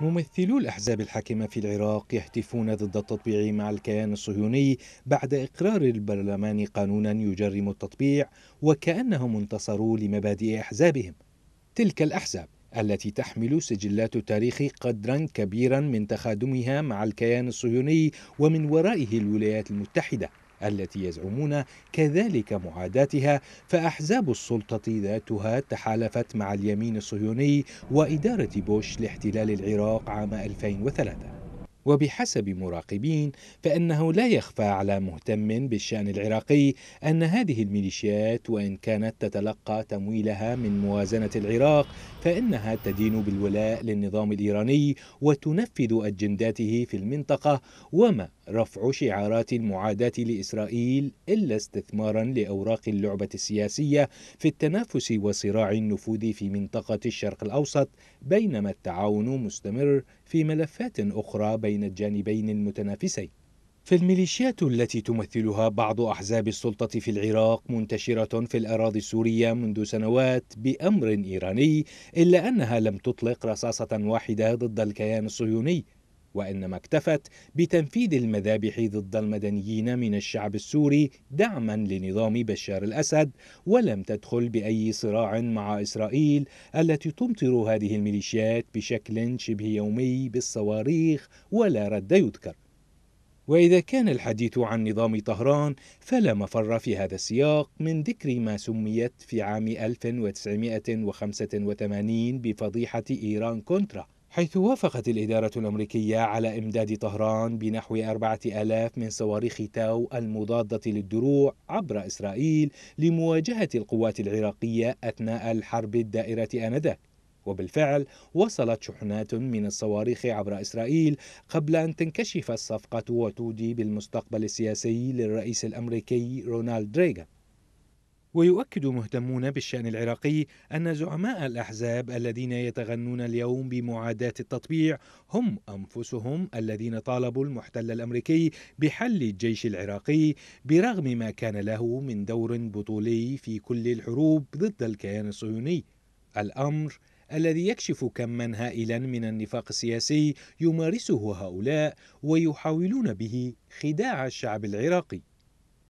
ممثلو الأحزاب الحاكمة في العراق يهتفون ضد التطبيع مع الكيان الصهيوني بعد إقرار البرلمان قانونا يجرم التطبيع وكأنهم انتصروا لمبادئ أحزابهم تلك الأحزاب التي تحمل سجلات التاريخ قدرا كبيرا من تخادمها مع الكيان الصهيوني ومن ورائه الولايات المتحدة التي يزعمون كذلك معاداتها فأحزاب السلطة ذاتها تحالفت مع اليمين الصهيوني وإدارة بوش لاحتلال العراق عام 2003 وبحسب مراقبين فانه لا يخفى على مهتم بالشان العراقي ان هذه الميليشيات وان كانت تتلقى تمويلها من موازنه العراق فانها تدين بالولاء للنظام الايراني وتنفذ اجنداته في المنطقه وما رفع شعارات المعاداة لإسرائيل إلا استثمارا لأوراق اللعبة السياسية في التنافس وصراع النفوذ في منطقة الشرق الأوسط بينما التعاون مستمر في ملفات أخرى بين الجانبين المتنافسين فالميليشيات التي تمثلها بعض أحزاب السلطة في العراق منتشرة في الأراضي السورية منذ سنوات بأمر إيراني إلا أنها لم تطلق رصاصة واحدة ضد الكيان الصهيوني وإنما اكتفت بتنفيذ المذابح ضد المدنيين من الشعب السوري دعما لنظام بشار الأسد ولم تدخل بأي صراع مع إسرائيل التي تمطر هذه الميليشيات بشكل شبه يومي بالصواريخ ولا رد يذكر واذا كان الحديث عن نظام طهران فلا مفر في هذا السياق من ذكر ما سميت في عام 1985 بفضيحه ايران كونترا حيث وافقت الإدارة الأمريكية على إمداد طهران بنحو أربعة آلاف من صواريخ تاو المضادة للدروع عبر إسرائيل لمواجهة القوات العراقية أثناء الحرب الدائرة آنذاك وبالفعل وصلت شحنات من الصواريخ عبر إسرائيل قبل أن تنكشف الصفقة وتودي بالمستقبل السياسي للرئيس الأمريكي رونالد ريغان ويؤكد مهتمون بالشأن العراقي أن زعماء الأحزاب الذين يتغنون اليوم بمعاداة التطبيع هم أنفسهم الذين طالبوا المحتل الأمريكي بحل الجيش العراقي برغم ما كان له من دور بطولي في كل الحروب ضد الكيان الصهيوني الأمر الذي يكشف كما هائلا من النفاق السياسي يمارسه هؤلاء ويحاولون به خداع الشعب العراقي